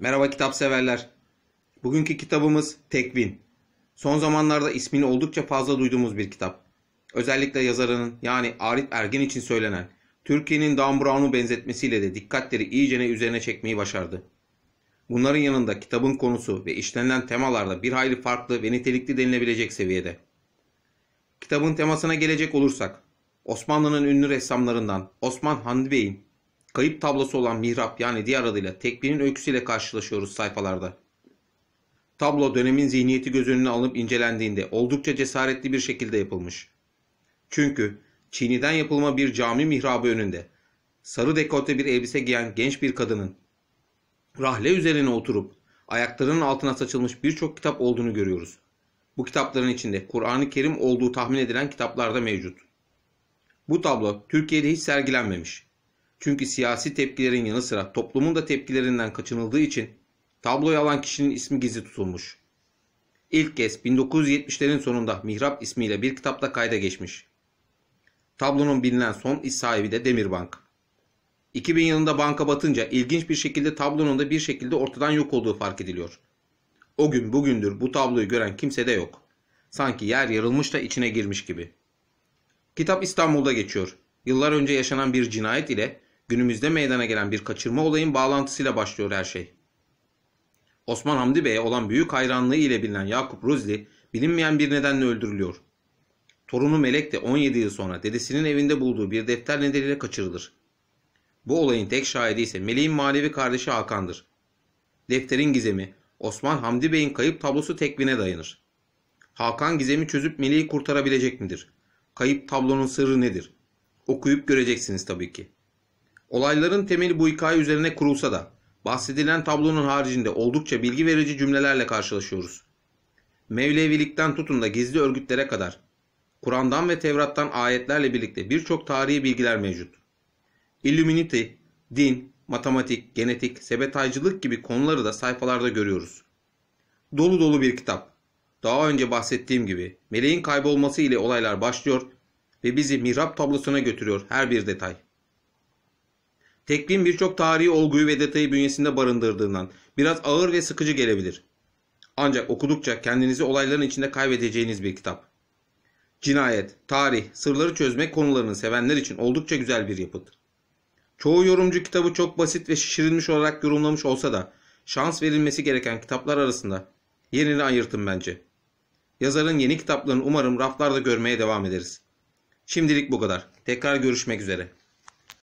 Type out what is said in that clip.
Merhaba kitap severler. Bugünkü kitabımız Tekvin. Son zamanlarda ismini oldukça fazla duyduğumuz bir kitap. Özellikle yazarının yani Arif Ergin için söylenen Türkiye'nin Dan Brown'u benzetmesiyle de dikkatleri iyicene üzerine çekmeyi başardı. Bunların yanında kitabın konusu ve işlenen temalarda bir hayli farklı ve nitelikli denilebilecek seviyede. Kitabın temasına gelecek olursak, Osmanlı'nın ünlü ressamlarından Osman Handi Bey'in Kayıp tablosu olan mihrap yani diğer adıyla tekbirin öyküsüyle karşılaşıyoruz sayfalarda. Tablo dönemin zihniyeti göz önüne alınıp incelendiğinde oldukça cesaretli bir şekilde yapılmış. Çünkü Çin'den yapılma bir cami mihrabı önünde sarı dekolte bir elbise giyen genç bir kadının rahle üzerine oturup ayaklarının altına saçılmış birçok kitap olduğunu görüyoruz. Bu kitapların içinde Kur'an-ı Kerim olduğu tahmin edilen kitaplar da mevcut. Bu tablo Türkiye'de hiç sergilenmemiş. Çünkü siyasi tepkilerin yanı sıra toplumun da tepkilerinden kaçınıldığı için tabloyu alan kişinin ismi gizli tutulmuş. İlk kez 1970'lerin sonunda Mihrap ismiyle bir kitapta kayda geçmiş. Tablonun bilinen son iş sahibi de Demirbank. 2000 yılında banka batınca ilginç bir şekilde tablonun da bir şekilde ortadan yok olduğu fark ediliyor. O gün bugündür bu tabloyu gören kimse de yok. Sanki yer yarılmış da içine girmiş gibi. Kitap İstanbul'da geçiyor. Yıllar önce yaşanan bir cinayet ile Günümüzde meydana gelen bir kaçırma olayın bağlantısıyla başlıyor her şey. Osman Hamdi Bey'e olan büyük hayranlığı ile bilinen Yakup Ruzli bilinmeyen bir nedenle öldürülüyor. Torunu Melek de 17 yıl sonra dedesinin evinde bulduğu bir defter nedeniyle kaçırılır. Bu olayın tek şahidi ise Meleğin manevi kardeşi Hakan'dır. Defterin gizemi Osman Hamdi Bey'in kayıp tablosu tekvine dayanır. Hakan gizemi çözüp Meleği kurtarabilecek midir? Kayıp tablonun sırrı nedir? Okuyup göreceksiniz tabii ki. Olayların temeli bu hikaye üzerine kurulsa da bahsedilen tablonun haricinde oldukça bilgi verici cümlelerle karşılaşıyoruz. Mevlevilikten tutun da gizli örgütlere kadar Kur'an'dan ve Tevrat'tan ayetlerle birlikte birçok tarihi bilgiler mevcut. Illuminati, din, matematik, genetik, sebetaycılık gibi konuları da sayfalarda görüyoruz. Dolu dolu bir kitap. Daha önce bahsettiğim gibi meleğin kaybolması ile olaylar başlıyor ve bizi mihrap tablosuna götürüyor her bir detay. Tekvin birçok tarihi olguyu ve detayı bünyesinde barındırdığından biraz ağır ve sıkıcı gelebilir. Ancak okudukça kendinizi olayların içinde kaybedeceğiniz bir kitap. Cinayet, tarih, sırları çözmek konularını sevenler için oldukça güzel bir yapıt. Çoğu yorumcu kitabı çok basit ve şişirilmiş olarak yorumlamış olsa da şans verilmesi gereken kitaplar arasında yerini ayırtın bence. Yazarın yeni kitaplarını umarım raflarda görmeye devam ederiz. Şimdilik bu kadar. Tekrar görüşmek üzere.